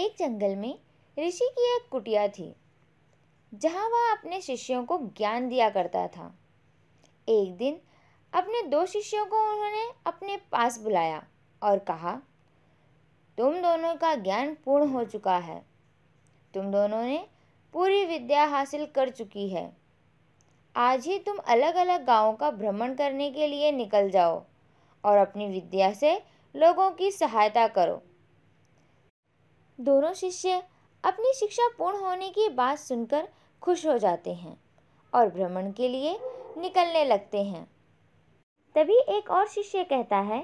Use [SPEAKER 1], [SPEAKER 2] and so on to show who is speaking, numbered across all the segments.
[SPEAKER 1] एक जंगल में ऋषि की एक कुटिया थी जहाँ वह अपने शिष्यों को ज्ञान दिया करता था एक दिन अपने दो शिष्यों को उन्होंने अपने पास बुलाया और कहा तुम दोनों का ज्ञान पूर्ण हो चुका है तुम दोनों ने पूरी विद्या हासिल कर चुकी है आज ही तुम अलग अलग गांवों का भ्रमण करने के लिए निकल जाओ और अपनी विद्या से लोगों की सहायता करो दोनों शिष्य अपनी शिक्षा पूर्ण होने की बात सुनकर खुश हो जाते हैं और भ्रमण के लिए निकलने लगते हैं तभी एक और शिष्य कहता है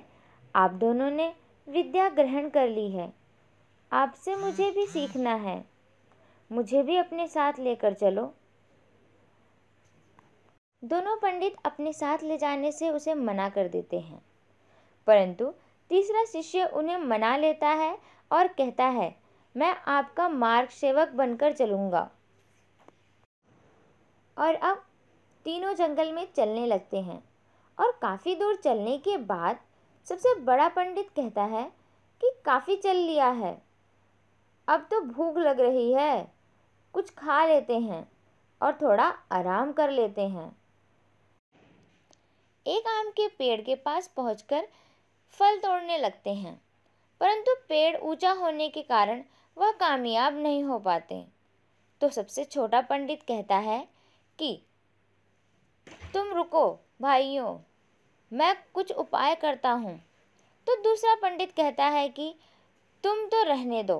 [SPEAKER 1] आप दोनों ने विद्या ग्रहण कर ली है आपसे मुझे भी सीखना है मुझे भी अपने साथ लेकर चलो दोनों पंडित अपने साथ ले जाने से उसे मना कर देते हैं परंतु तीसरा शिष्य उन्हें मना लेता है और कहता है मैं आपका मार्ग सेवक बनकर चलूँगा और अब तीनों जंगल में चलने लगते हैं और काफ़ी दूर चलने के बाद सबसे बड़ा पंडित कहता है कि काफ़ी चल लिया है अब तो भूख लग रही है कुछ खा लेते हैं और थोड़ा आराम कर लेते हैं एक आम के पेड़ के पास पहुंचकर फल तोड़ने लगते हैं परंतु पेड़ ऊंचा होने के कारण वह कामयाब नहीं हो पाते तो सबसे छोटा पंडित कहता है कि तुम रुको भाइयों मैं कुछ उपाय करता हूँ तो दूसरा पंडित कहता है कि तुम तो रहने दो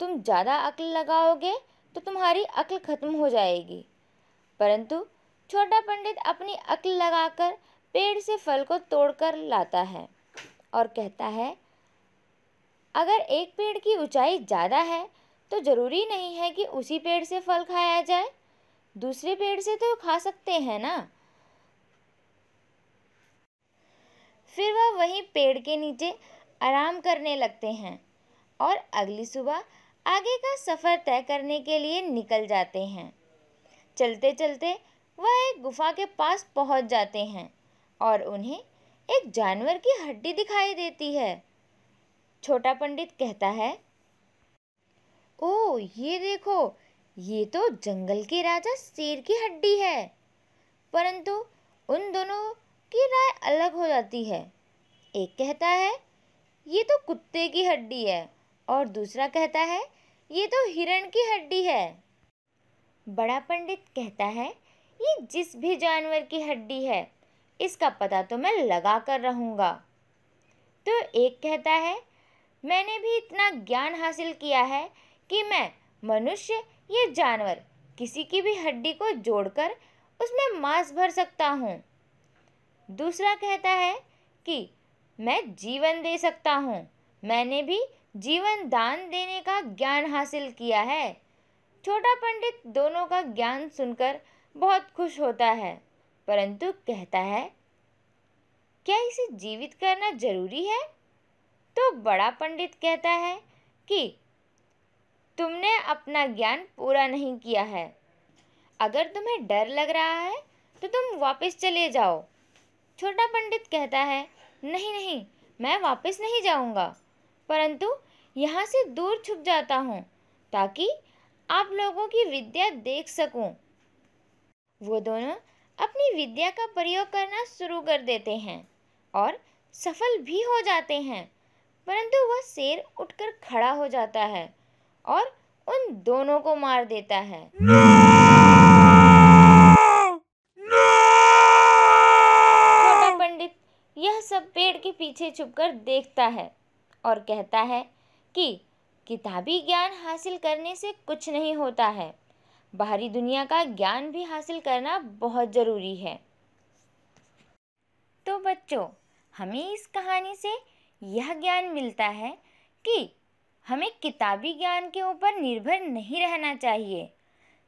[SPEAKER 1] तुम ज़्यादा अक्ल लगाओगे तो तुम्हारी अक्ल ख़त्म हो जाएगी परंतु छोटा पंडित अपनी अक्ल लगाकर पेड़ से फल को तोड़कर लाता है और कहता है अगर एक पेड़ की ऊंचाई ज़्यादा है तो ज़रूरी नहीं है कि उसी पेड़ से फल खाया जाए दूसरे पेड़ से तो खा सकते हैं ना फिर वह वहीं पेड़ के नीचे आराम करने लगते हैं और अगली सुबह आगे का सफ़र तय करने के लिए निकल जाते हैं चलते चलते वह एक गुफा के पास पहुंच जाते हैं और उन्हें एक जानवर की हड्डी दिखाई देती है छोटा पंडित कहता है ओ ये देखो ये तो जंगल के राजा शेर की हड्डी है परंतु उन दोनों की राय अलग हो जाती है एक कहता है ये तो कुत्ते की हड्डी है और दूसरा कहता है ये तो हिरण की हड्डी है बड़ा पंडित कहता है ये जिस भी जानवर की हड्डी है इसका पता तो मैं लगा कर रहूँगा तो एक कहता है मैंने भी इतना ज्ञान हासिल किया है कि मैं मनुष्य या जानवर किसी की भी हड्डी को जोड़कर उसमें मांस भर सकता हूँ दूसरा कहता है कि मैं जीवन दे सकता हूँ मैंने भी जीवन दान देने का ज्ञान हासिल किया है छोटा पंडित दोनों का ज्ञान सुनकर बहुत खुश होता है परंतु कहता है क्या इसे जीवित करना जरूरी है तो बड़ा पंडित कहता है कि तुमने अपना ज्ञान पूरा नहीं किया है अगर तुम्हें डर लग रहा है तो तुम वापस चले जाओ छोटा पंडित कहता है नहीं नहीं मैं वापस नहीं जाऊंगा परंतु यहाँ से दूर छुप जाता हूँ ताकि आप लोगों की विद्या देख सकूँ वो दोनों अपनी विद्या का प्रयोग करना शुरू कर देते हैं और सफल भी हो जाते हैं परंतु वह शेर उठकर खड़ा हो जाता है और उन दोनों को मार देता है no! No! छोटा पंडित यह सब पेड़ के पीछे छुपकर देखता है और कहता है कि किताबी ज्ञान हासिल करने से कुछ नहीं होता है बाहरी दुनिया का ज्ञान भी हासिल करना बहुत ज़रूरी है तो बच्चों हमें इस कहानी से यह ज्ञान मिलता है कि हमें किताबी ज्ञान के ऊपर निर्भर नहीं रहना चाहिए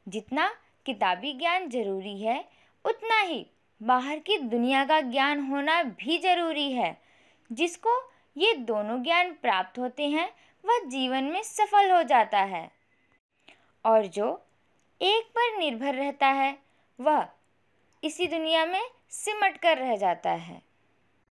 [SPEAKER 1] जितना किताबी ज्ञान ज़रूरी है उतना ही बाहर की दुनिया का ज्ञान होना भी ज़रूरी है जिसको ये दोनों ज्ञान प्राप्त होते हैं वह जीवन में सफल हो जाता है और जो एक पर निर्भर रहता है वह इसी दुनिया में सिमट कर रह जाता है